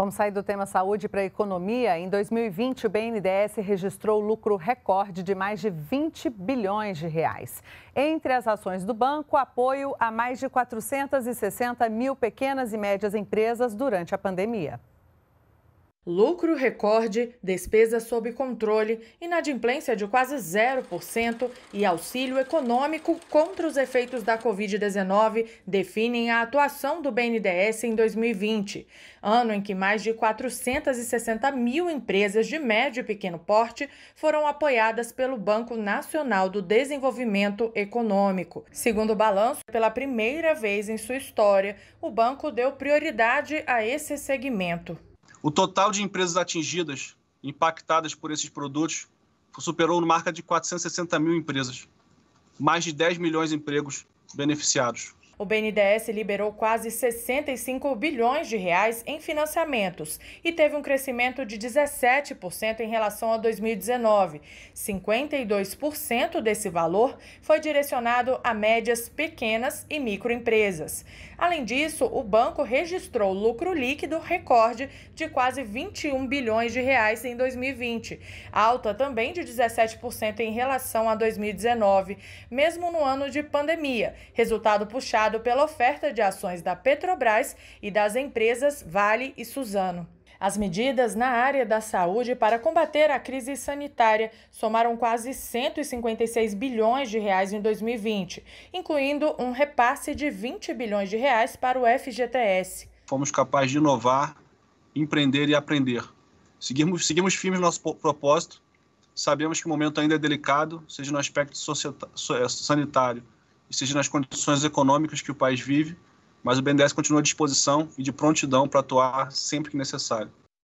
Vamos sair do tema saúde para a economia. Em 2020, o BNDES registrou lucro recorde de mais de 20 bilhões de reais. Entre as ações do banco, apoio a mais de 460 mil pequenas e médias empresas durante a pandemia. Lucro recorde, despesa sob controle, inadimplência de quase 0% e auxílio econômico contra os efeitos da Covid-19 definem a atuação do BNDES em 2020, ano em que mais de 460 mil empresas de médio e pequeno porte foram apoiadas pelo Banco Nacional do Desenvolvimento Econômico. Segundo o balanço, pela primeira vez em sua história, o banco deu prioridade a esse segmento. O total de empresas atingidas, impactadas por esses produtos, superou a marca de 460 mil empresas, mais de 10 milhões de empregos beneficiados. O BNDES liberou quase 65 bilhões de reais em financiamentos e teve um crescimento de 17% em relação a 2019. 52% desse valor foi direcionado a médias, pequenas e microempresas. Além disso, o banco registrou lucro líquido recorde de quase 21 bilhões de reais em 2020, alta também de 17% em relação a 2019, mesmo no ano de pandemia, resultado puxado pela oferta de ações da Petrobras e das empresas Vale e Suzano. As medidas na área da saúde para combater a crise sanitária somaram quase 156 bilhões de reais em 2020, incluindo um repasse de 20 bilhões de reais para o FGTS. Fomos capazes de inovar, empreender e aprender. Seguimos, seguimos firmes no nosso propósito. Sabemos que o momento ainda é delicado, seja no aspecto sanitário, seja nas condições econômicas que o país vive, mas o BNDES continua à disposição e de prontidão para atuar sempre que necessário.